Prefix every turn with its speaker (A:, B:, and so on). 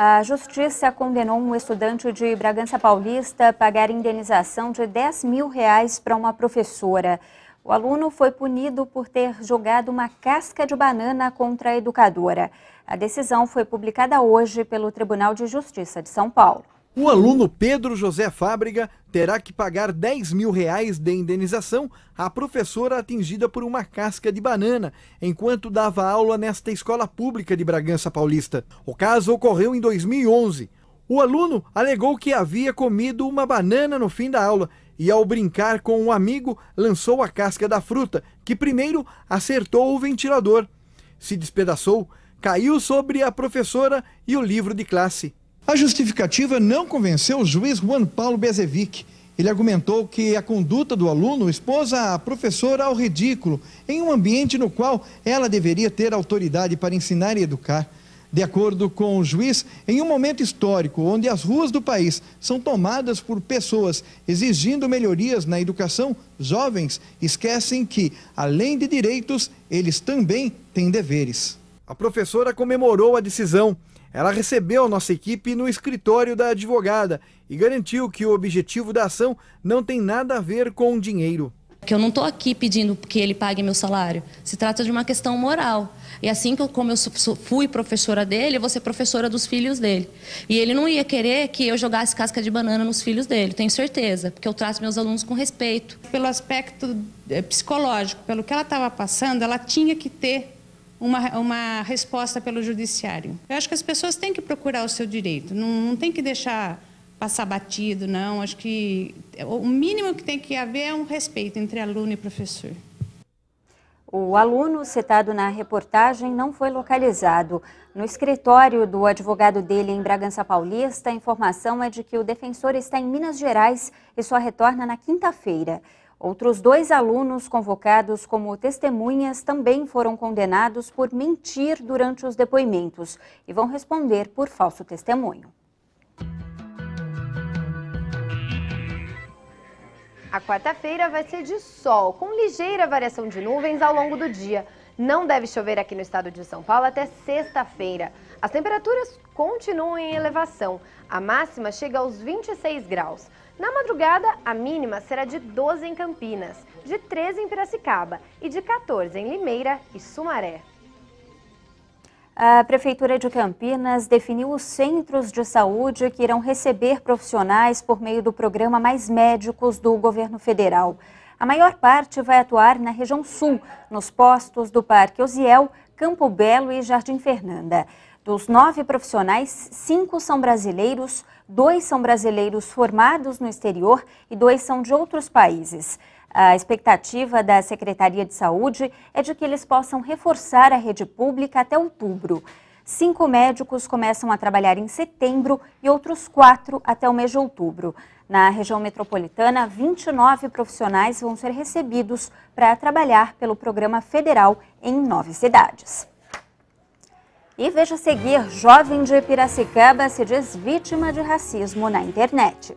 A: A justiça condenou um estudante de Bragança Paulista a pagar indenização de 10 mil reais para uma professora. O aluno foi punido por ter jogado uma casca de banana contra a educadora. A decisão foi publicada hoje pelo Tribunal de Justiça de São
B: Paulo. O aluno Pedro José Fábrega terá que pagar 10 mil reais de indenização à professora atingida por uma casca de banana enquanto dava aula nesta escola pública de Bragança Paulista. O caso ocorreu em 2011. O aluno alegou que havia comido uma banana no fim da aula e, ao brincar com um amigo, lançou a casca da fruta, que primeiro acertou o ventilador. Se despedaçou, caiu sobre a professora e o livro de classe. A justificativa não convenceu o juiz Juan Paulo Bezevic. Ele argumentou que a conduta do aluno expôs a professora ao ridículo, em um ambiente no qual ela deveria ter autoridade para ensinar e educar. De acordo com o juiz, em um momento histórico onde as ruas do país são tomadas por pessoas exigindo melhorias na educação, jovens esquecem que, além de direitos, eles também têm deveres. A professora comemorou a decisão ela recebeu nossa equipe no escritório da advogada e garantiu que o objetivo da ação não tem nada a ver com dinheiro.
A: Que eu não estou aqui pedindo que ele pague meu salário. Se trata de uma questão moral. E assim que eu, como eu fui professora dele, eu vou ser professora dos filhos dele. E ele não ia querer que eu jogasse casca de banana nos filhos dele, tenho certeza, porque eu trato meus alunos com respeito. Pelo aspecto eh, psicológico, pelo que ela estava passando, ela tinha que ter uma, uma resposta pelo judiciário. Eu acho que as pessoas têm que procurar o seu direito, não, não tem que deixar passar batido, não. Acho que o mínimo que tem que haver é um respeito entre aluno e professor. O aluno citado na reportagem não foi localizado. No escritório do advogado dele em Bragança Paulista, a informação é de que o defensor está em Minas Gerais e só retorna na quinta-feira. Outros dois alunos convocados como testemunhas também foram condenados por mentir durante os depoimentos e vão responder por falso testemunho.
C: A quarta-feira vai ser de sol, com ligeira variação de nuvens ao longo do dia. Não deve chover aqui no estado de São Paulo até sexta-feira. As temperaturas continuam em elevação. A máxima chega aos 26 graus. Na madrugada, a mínima será de 12 em Campinas, de 13 em Piracicaba e de 14 em Limeira e Sumaré.
A: A Prefeitura de Campinas definiu os centros de saúde que irão receber profissionais por meio do programa Mais Médicos do governo federal. A maior parte vai atuar na região sul, nos postos do Parque Osiel, Campo Belo e Jardim Fernanda. Dos nove profissionais, cinco são brasileiros, dois são brasileiros formados no exterior e dois são de outros países. A expectativa da Secretaria de Saúde é de que eles possam reforçar a rede pública até outubro. Cinco médicos começam a trabalhar em setembro e outros quatro até o mês de outubro. Na região metropolitana, 29 profissionais vão ser recebidos para trabalhar pelo programa federal em nove cidades. E veja seguir, jovem de Piracicaba se diz vítima de racismo na internet.